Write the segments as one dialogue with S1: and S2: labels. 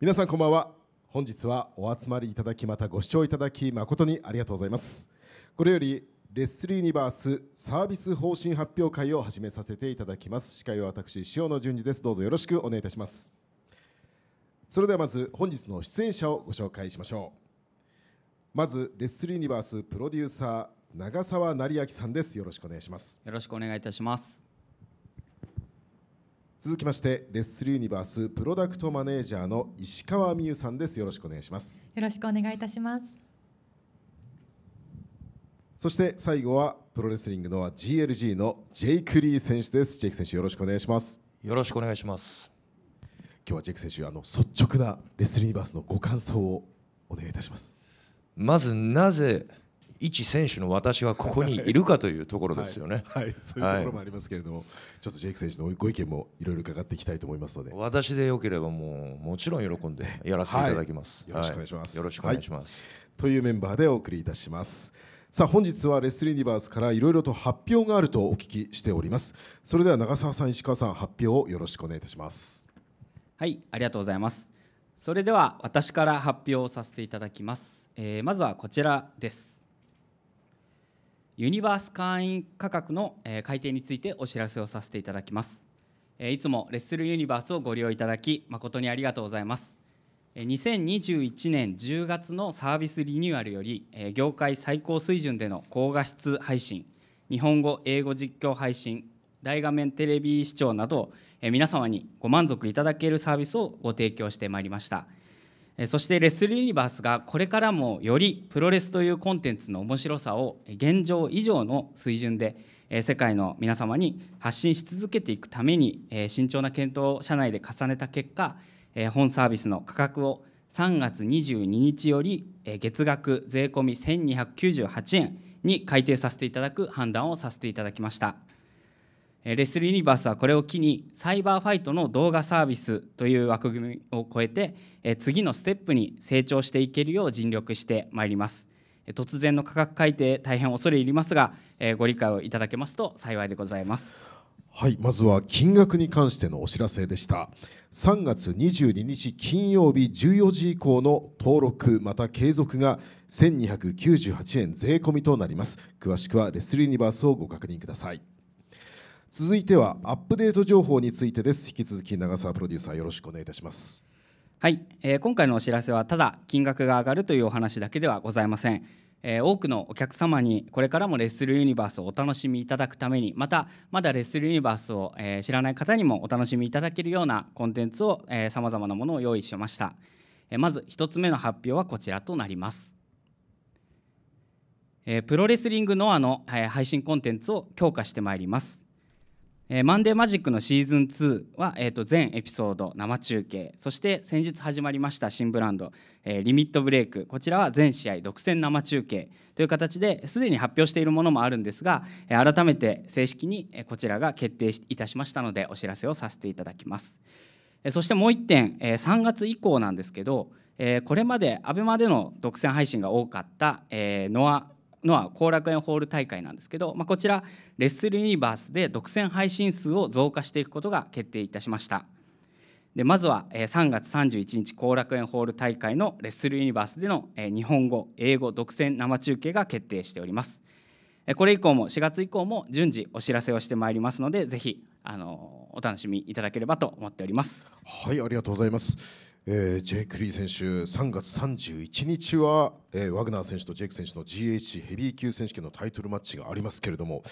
S1: 皆さんこんばんは本日はお集まりいただきまたご視聴いただき誠にありがとうございますこれよりレッスルユニバースサービス方針発表会を始めさせていただきます司会は私塩野淳二ですどうぞよろしくお願いいたしますそれではまず本日の出演者をご紹介しましょうまずレッスルユニバースプロデューサー長澤成明さんですよろしくお願いします
S2: よろしくお願いいたします
S1: 続きましてレッスルユニバースプロダクトマネージャーの石川美優さんですよろしくお願いします
S3: よろしくお願いいたします
S1: そして最後はプロレスリングの GLG のジェイク・リー選手ですジェイク選手よろしくお願いします
S4: よろしくお願いします今日はジェイク選手あの率
S1: 直なレッスルユニバースのご感想をお願いいたします
S4: まずなぜ一選手の私はここにいるかというところですよね。はい、はい、そういうところもあ
S1: りますけれども、はい、ちょっとジェイク選手の
S4: ご意見もいろいろ伺っていきたいと思いますので。私でよければもうもちろん喜んでやらせていただきます。はい、よろしくお願いします。よろしくお願いします。というメン
S1: バーでお送りいたします。さあ本日はレスリーニバースからいろいろと発表があるとお聞きしております。それでは長澤さん石川さん発表をよろしくお願いいたします。
S2: はい、ありがとうございます。それでは私から発表させていただきます。えー、まずはこちらです。ユニバース会員価格の改定についてお知らせをさせていただきますいつもレッスルユニバースをご利用いただき誠にありがとうございます2021年10月のサービスリニューアルより業界最高水準での高画質配信日本語英語実況配信大画面テレビ視聴など皆様にご満足いただけるサービスをご提供してまいりましたそしてレスルユニバースがこれからもよりプロレスというコンテンツの面白さを現状以上の水準で世界の皆様に発信し続けていくために慎重な検討を社内で重ねた結果本サービスの価格を3月22日より月額税込1298円に改定させていただく判断をさせていただきました。レスリーニバースはこれを機にサイバーファイトの動画サービスという枠組みを超えて次のステップに成長していけるよう尽力してまいります突然の価格改定大変恐れ入りますがご理解をいただけますと幸いでございます
S1: はいまずは金額に関してのお知らせでした3月22日金曜日14時以降の登録また継続が1298円税込みとなります詳しくはレスリーニバースをご確認ください
S2: 続いてはアップデート情報についてです引き続き長澤プロデューサーよろしくお願いいたしますはい、えー、今回のお知らせはただ金額が上がるというお話だけではございませんえー、多くのお客様にこれからもレッスルユニバースをお楽しみいただくためにまたまだレッスルユニバースを、えー、知らない方にもお楽しみいただけるようなコンテンツをさまざまなものを用意しました、えー、まず一つ目の発表はこちらとなります、えプロレスリングノアの、え配信コンテンツを強化してまいりますえー、マンデーマジックのシーズン2は、えー、と全エピソード生中継そして先日始まりました新ブランド、えー、リミットブレイクこちらは全試合独占生中継という形ですでに発表しているものもあるんですが、えー、改めて正式にこちらが決定いたしましたのでお知らせをさせていただきます、えー、そしてもう1点、えー、3月以降なんですけど、えー、これまで ABEMA での独占配信が多かった、えー、ノアのは後楽園ホール大会なんですけど、まあ、こちらレッスルユニバースで独占配信数を増加していくことが決定いたしましたでまずは3月31日後楽園ホール大会のレッスルユニバースでの日本語英語独占生中継が決定しておりますこれ以降も4月以降も順次お知らせをしてまいりますのでぜひあのお楽しみいただければと思っております
S1: はいありがとうございます、えー、ジェイク・リー選手3月31日は、えー、ワグナー選手とジェイク選手の g h ヘビー級選手権のタイトルマッチがありますけれども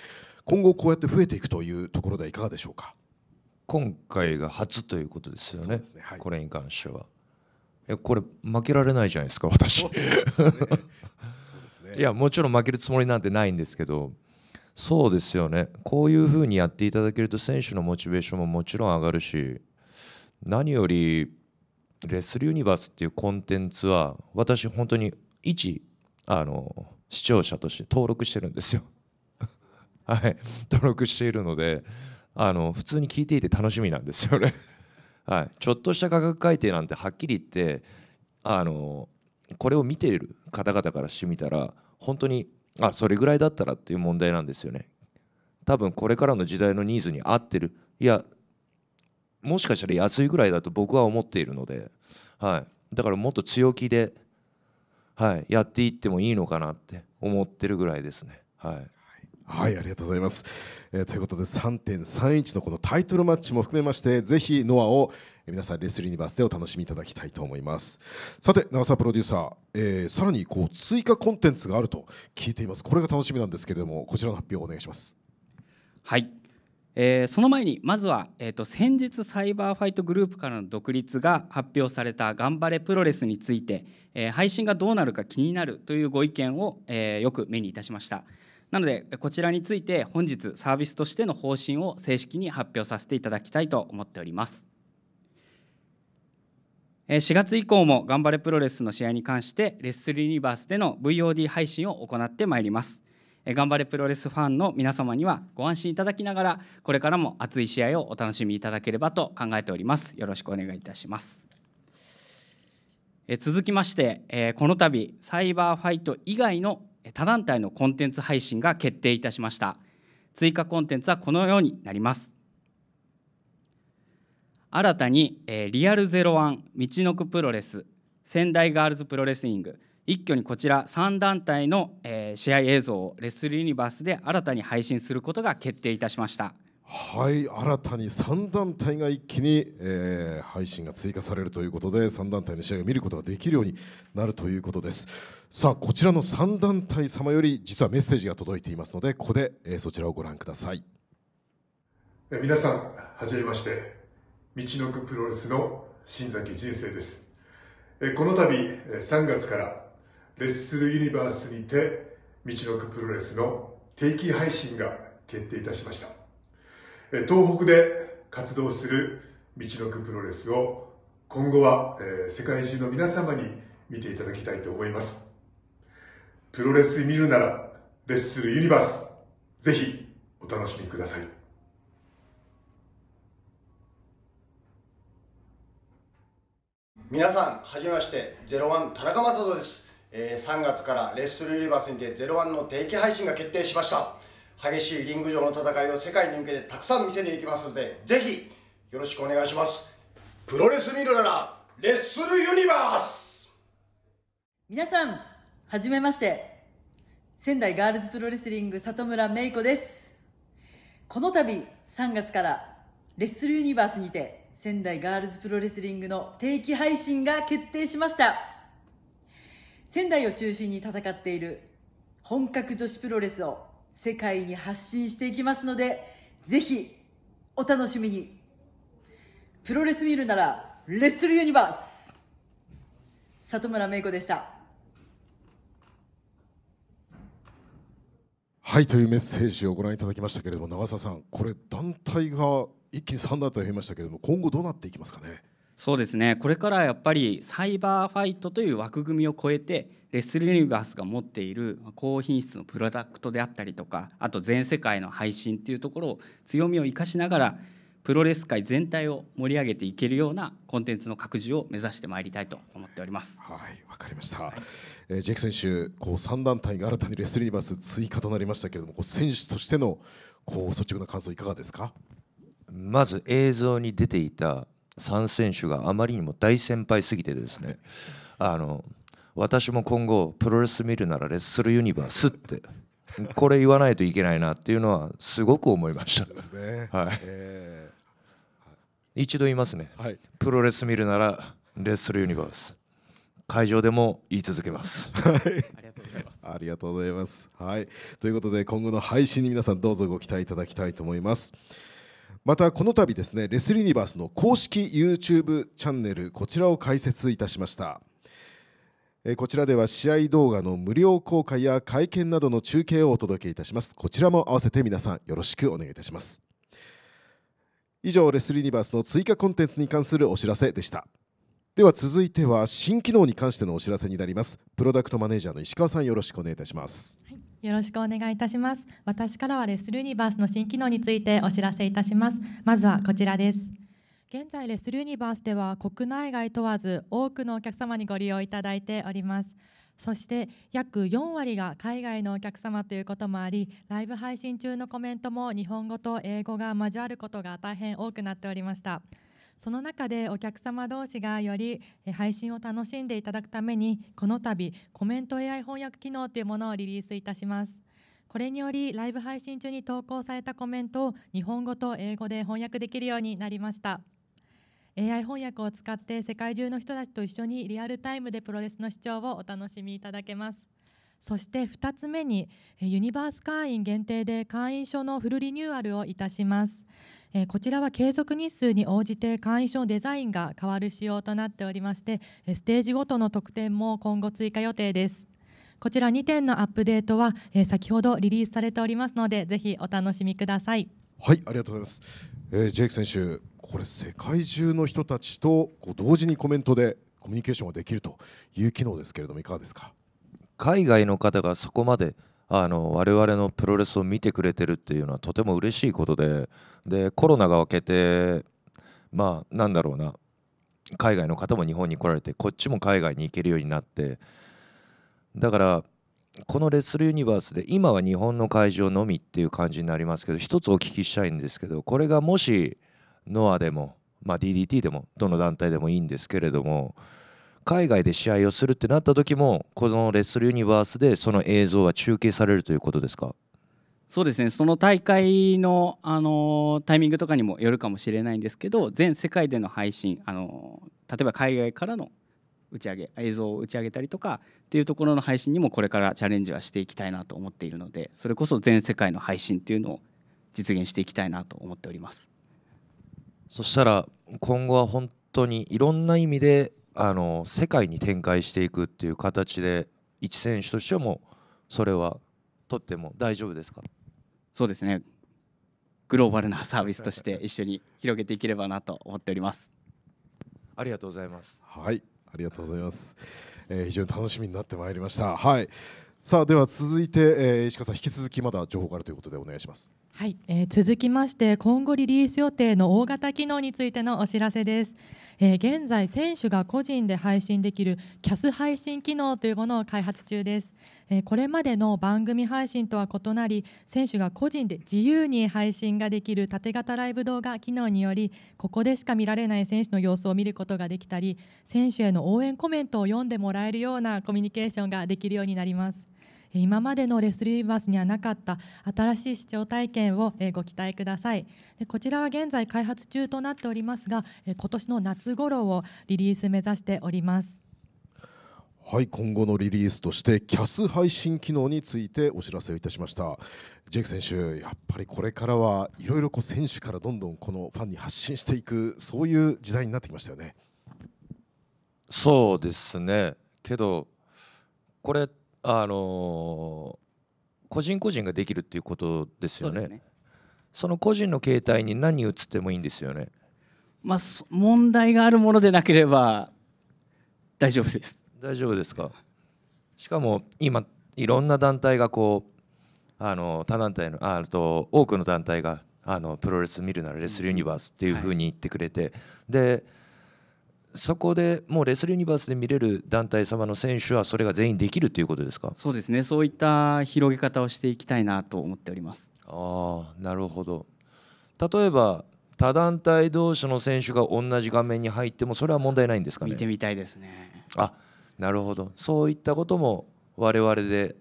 S1: 今後こうやって増えてい
S4: くというところではいかがでしょうか今回が初ということですよね、ねはい、これに関しては。えこれ負けられないじゃないですか私ね、ですねいやもちろん負けるつもりなんてないんですけどそうですよねこういうふうにやっていただけると選手のモチベーションももちろん上がるし何よりレスリユニバースっていうコンテンツは私本当に一あの視聴者として登録してるんですよ はい登録しているのであの普通に聞いていて楽しみなんですよねはいちょっとした価格改定なんてはっきり言ってあのこれを見ている方々からしてみたら本当にあそれぐらいだったらっていう問題なんですよね多分これからの時代のニーズに合ってるいやもしかしたら安いぐらいだと僕は思っているので、はい、だからもっと強気で、はい、やっていってもいいのかなって思ってるぐらいですね。はいはいありがとうございます、えー、ということ
S1: で3.31のこのタイトルマッチも含めましてぜひノアを皆さんレスリーニバースでお楽しみいただきたいと思いますさて長澤プロデューサー、えー、さらにこう追加コンテンツがあると聞いていますこれが楽しみなんですけれどもこちらの発表をお願いします
S2: はい、えー、その前にまずは、えーと、先日サイバーファイトグループからの独立が発表された「頑張れプロレス」について、えー、配信がどうなるか気になるというご意見を、えー、よく目にいたしました。なのでこちらについて本日サービスとしての方針を正式に発表させていただきたいと思っております4月以降も頑張れプロレスの試合に関してレッスルユニバースでの VOD 配信を行ってまいります頑張れプロレスファンの皆様にはご安心いただきながらこれからも熱い試合をお楽しみいただければと考えておりますよろしくお願いいたします続きましてこの度サイバーファイト以外の他団体のコンテンツ配信が決定いたしました追加コンテンツはこのようになります新たに、えー、リアルゼロワン道のくプロレス仙台ガールズプロレスリング一挙にこちら3団体の、えー、試合映像をレスルユニバースで新たに配信することが決定いたしました
S1: はい新たに3団体が一気に、えー、配信が追加されるということで3団体の試合を見ることができるようになるということですさあこちらの3団体様より実はメッセージが届いていますのでここで、えー、そちらをご覧ください皆さんはじめまして道のくプロレスの新崎人生ですこの度3月からレッスルユニバースにて道のくプロレスの定期配信が決定いたしました東北で活動する道のくプロレスを今後は、え世界中の皆様に見ていただきたいと思います。プロレス見るなら、レッスルユニバース、ぜひお楽しみください。
S4: 皆さん、はじめまして、ゼロワン田中正人です。え3月からレッスルユニバースにてゼロワンの定期配信が決定しました。激しいリング上の戦いを世界に向けてたくさん見せていきますので、ぜひよろしくお願いします。プロレス見るな
S3: ら、レッスルユニバース皆さん、はじめまして。仙台ガールズプロレスリング里村芽衣子です。この度3月からレッスルユニバースにて仙台ガールズプロレスリングの定期配信が決定しました。仙台を中心に戦っている本格女子プロレスを世界に発信していきますので、ぜひお楽しみに。プロレス見るなら、レッスルユニバース里村芽衣子でした。
S1: はいというメッセージをご覧いただきましたけれども長澤さん、これ団体が一気に3団体増えましたけれども今後どうなっていきますかね。
S2: そうですねこれからやっぱりサイバーファイトという枠組みを超えてレッスルユニバースが持っている高品質のプロダクトであったりとかあと全世界の配信っていうところを強みを生かしながらプロレス界全体を盛り上げていけるようなコンテンツの拡充を目指してまいりたいと思っておりますはいわかりました、はい、
S1: えー、ジェイク選手こう3団体が新たにレスリーバース追加となりましたけれどもこう選手としてのこう率直な感想いかがですか
S4: まず映像に出ていた3選手があまりにも大先輩すぎてですねあの私も今後プロレス見るならレッスルユニバースってこれ言わないといけないなっていうのはすごく思いました。ですね、はい、えー、一度言いますね、はい、プロレス見るならレッスルユニバース会場でも言い続けます。はい、
S1: ありがとうございます。はい、ということで今後の配信に皆さんどうぞご期待いただきたいと思います。またこの度ですねレスリーニバースの公式 YouTube チャンネルこちらを開設いたしましたこちらでは試合動画の無料公開や会見などの中継をお届けいたしますこちらも合わせて皆さんよろしくお願いいたします以上レスリーニバースの追加コンテンツに関するお知らせでしたでは続いては新機能に関してのお知らせになりますプロダクトマネージャーの石川さんよろしくお願いいたします、
S3: よろしくお願いいたします。私からはレスリーニバースの新機能についてお知らせいたします。まずはこちらです。現在レスルユニバースでは国内外問わず多くのお客様にご利用いただいておりますそして約4割が海外のお客様ということもありライブ配信中のコメントも日本語と英語が交わることが大変多くなっておりましたその中でお客様同士がより配信を楽しんでいただくためにこの度コメント AI 翻訳機能というものをリリースいたしますこれによりライブ配信中に投稿されたコメントを日本語と英語で翻訳できるようになりました AI 翻訳を使って世界中の人たちと一緒にリアルタイムでプロレスの視聴をお楽しみいただけますそして2つ目にユニバース会員限定で会員証のフルリニューアルをいたしますこちらは継続日数に応じて会員証のデザインが変わる仕様となっておりましてステージごとの特典も今後追加予定ですこちら2点のアップデートは先ほどリリースされておりますのでぜひお楽しみくださいは
S1: いありがとうございます、えー、ジェイク選手これ世界中の人たちとこう同時にコメントでコミュニケーションができるという機能ですけれどもいかがですか
S4: 海外の方がそこまであの我々のプロレスを見てくれてるっていうのはとても嬉しいことででコロナが明けてまあなんだろうな海外の方も日本に来られてこっちも海外に行けるようになってだからこのレスルユニバースで今は日本の会場のみっていう感じになりますけど一つお聞きしたいんですけどこれがもし NOAA でも、まあ、DDT でもどの団体でもいいんですけれども海外で試合をするってなった時もこのレスルユニバースでその映像は中継されるということですか
S2: そうですねその大会の、あのー、タイミングとかにもよるかもしれないんですけど全世界での配信、あのー、例えば海外からの打ち上げ映像を打ち上げたりとかっていうところの配信にもこれからチャレンジはしていきたいなと思っているのでそれこそ全世界の配信っていうのを実現していきたいなと思っておりますそしたら今後は本当にいろんな意
S4: 味であの世界に展開していくっていう形で一選手としても
S2: それはとっても大丈夫ですかそうですねグローバルなサービスとして一緒に広げていければなと思っております。
S4: ありがとうございます。は
S1: い。
S2: ありがとうございます、
S1: えー、非常に楽しみになってま
S2: いりましたはいさ
S1: あでは続いて、えー、石川さん引き続きまだ情報があるということでお願いします
S3: はい、えー、続きまして今後リリース予定の大型機能についてのお知らせです、えー、現在選手が個人で配信できるキャス配信機能というものを開発中です、えー、これまでの番組配信とは異なり選手が個人で自由に配信ができる縦型ライブ動画機能によりここでしか見られない選手の様子を見ることができたり選手への応援コメントを読んでもらえるようなコミュニケーションができるようになります今までのレスリーバースにはなかった新しい視聴体験をご期待くださいでこちらは現在開発中となっておりますが今年の夏頃をリリース目指しております
S1: はい今後のリリースとしてキャス配信機能についてお知らせをいたしましたジェイク選手やっぱりこれからはいろいろ選手からどんどんこのファンに発信していくそういう時代になってきましたよね
S4: そうですねけどこれあのー、個人個人ができるっていうことですよね。そ、ね、の個人の携帯に何映ってもいいんですよね。まあ、問題があるものでなければ大丈夫です。大丈夫ですか。しかも今いろんな団体がこうあの他団体のあと多くの団体があのプロレス見るならレスリーユニバースっていうふうに言ってくれて、はい、でそこでもうレスリーユニバースで見れる団体様の選手はそれが全員できるということですかそ
S2: うですねそういった広げ方をしていきたいなと思っておりますああなるほど
S4: 例えば他団体同士の選手が同じ画面に入ってもそれは問題ないんですかね見てみたいですねあなるほどそういったことも我々で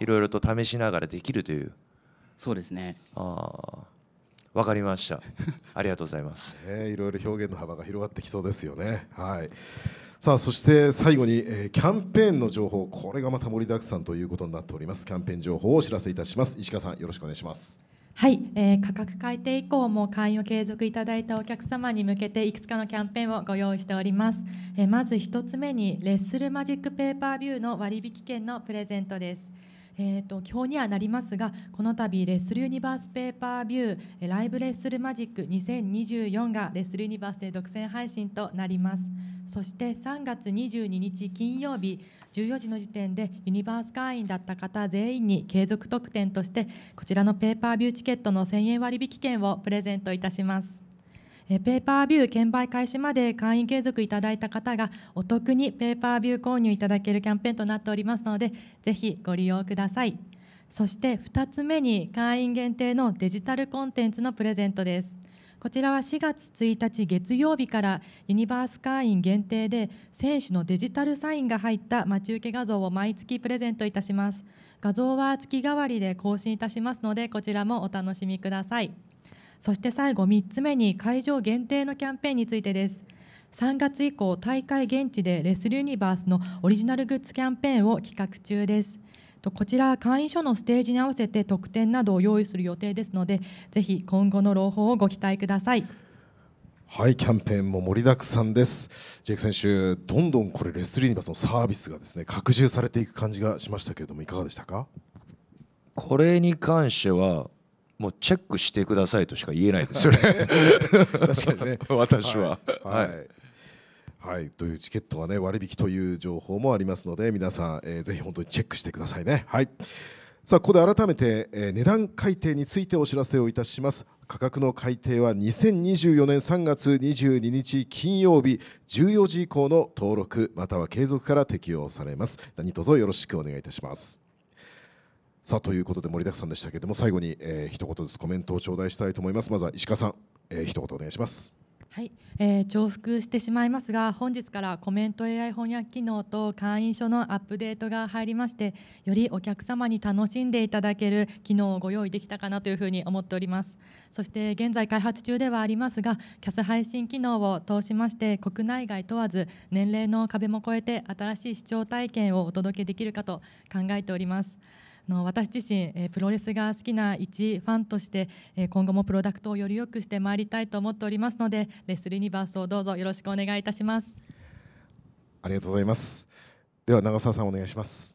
S4: いろいろと試しながらできるというそうですねああわかりました。ありがとうございます。
S1: え ー、いろいろ表現の幅が広がってきそうですよね。はい。さあそして最後に、えー、キャンペーンの情報これがまた盛りだくさんということになっておりますキャンペーン情報をお知らせいたします石川さんよろしくお願いします
S3: はい、えー、価格改定以降も会員を継続いただいたお客様に向けていくつかのキャンペーンをご用意しております、えー、まず1つ目にレッスルマジックペーパービューの割引券のプレゼントですえーと、と基本にはなりますがこの度レッスルユニバースペーパービューライブレッスルマジック2024がレッスルユニバースで独占配信となりますそして3月22日金曜日14時の時点でユニバース会員だった方全員に継続特典としてこちらのペーパービューチケットの1000円割引券をプレゼントいたしますえペーパービュー券売開始まで会員継続いただいた方がお得にペーパービュー購入いただけるキャンペーンとなっておりますのでぜひご利用くださいそして2つ目に会員限定のデジタルコンテンツのプレゼントですこちらは4月1日月曜日からユニバース会員限定で選手のデジタルサインが入った待ち受け画像を毎月プレゼントいたします画像は月替わりで更新いたしますのでこちらもお楽しみくださいそして最後3つ目に会場限定のキャンペーンについてです3月以降大会現地でレスリユニバースのオリジナルグッズキャンペーンを企画中ですとこちら会員証のステージに合わせて特典などを用意する予定ですのでぜひ今後の朗報をご期待ください
S1: はいキャンペーンも盛りだくさんですジェイク選手どんどんこれレスリーニバースのサービスがですね拡充されていく感じがしましたけれどもいかがでした
S4: かこれに関してはもうチェックしてくださいとしか言えないですよね 確かにね 私ははい、はい、はい、と
S1: いうチケットはね割引という情報もありますので皆さん、えー、ぜひ本当にチェックしてくださいねはいさあここで改めて、えー、値段改定についてお知らせをいたします価格の改定は2024年3月22日金曜日14時以降の登録または継続から適用されます何卒よろしくお願いいたしますさあということで盛りだくさんでしたけれども最後に、えー、一言ずつコメントを頂戴したいと思いますまずは石川さん、えー、一言お願いします
S3: はい、えー、重複してしまいますが本日からコメント AI 翻訳機能と会員証のアップデートが入りましてよりお客様に楽しんでいただける機能をご用意できたかなというふうに思っておりますそして現在開発中ではありますがキャス配信機能を通しまして国内外問わず年齢の壁も超えて新しい視聴体験をお届けできるかと考えておりますの私自身、えプロレスが好きな一ファンとして、え今後もプロダクトをより良くしてまいりたいと思っておりますのでレスルユニバースをどうぞよろしくお願いいたします
S1: ありがとうございますでは長澤さんお願いします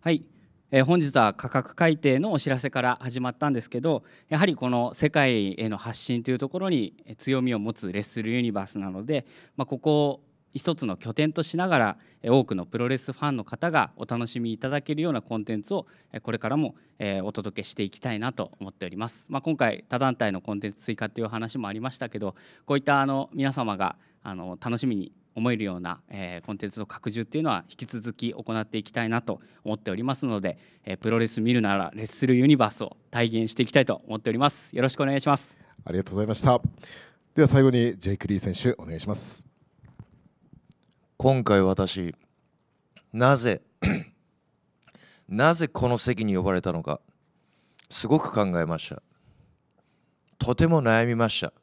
S2: はいえ本日は価格改定のお知らせから始まったんですけどやはりこの世界への発信というところに強みを持つレッスルユニバースなので、まあ、ここ一つの拠点としながら多くのプロレスファンの方がお楽しみいただけるようなコンテンツをこれからもお届けしていきたいなと思っております。まあ、今回他団体のコンテンツ追加という話もありましたけどこういったあの皆様があの楽しみに思えるような、えコンテンツの拡充っていうのは引き続き行っていきたいなと思っておりますので、えプロレス見るならレッスルユニバースを体現していきたいと思っておりますよろしくお願いしますありがとうございましたでは最後にジェイク・リー選手お願いします
S4: 今回私なぜ なぜこの席に呼ばれたのかすごく考えましたとても悩みました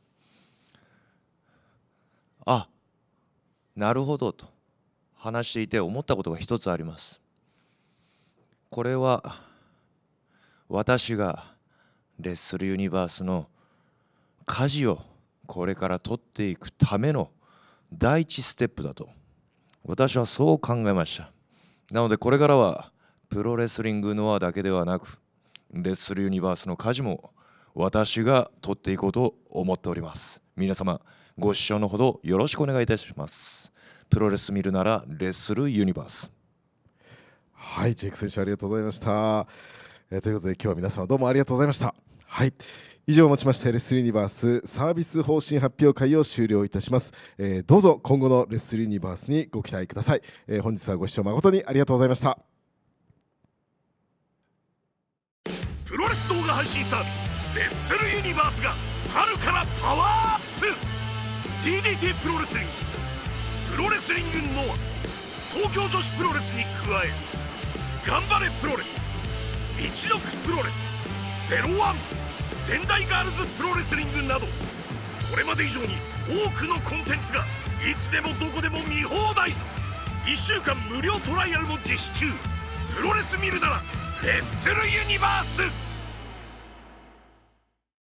S4: あなるほどと話していて思ったことが一つありますこれは私がレッスルユニバースの舵をこれから取っていくための第一ステップだと私はそう考えましたなのでこれからはプロレスリングノアだけではなくレッスルユニバースの家事も私が取っていこうと思っております皆様ご視聴のほどよろしくお願いいたしますプロレス見るならレッスルユニバース
S1: はいジェイク選手ありがとうございました、えということで今日は皆様どうもありがとうございましたはい以上をもちましてレッスルユニバースサービス方針発表会を終了いたします、えー、どうぞ今後のレッスルユニバースにご期待ください、えー、本日はご視聴誠にありがとうございました
S4: プロレス動画配信サービスレッスルユニバースが
S1: 春からパワーアップ DDT プロレスリングプロレスリングノア東京女子プロレスに加え頑張れプロレス一ノプロレスゼロワン仙台ガールズプロレスリングなどこれまで以上に多くのコンテンツがいつでもどこでも見放
S4: 題1週間無料トライアルも実施中プロレス見るならレッスルユニバース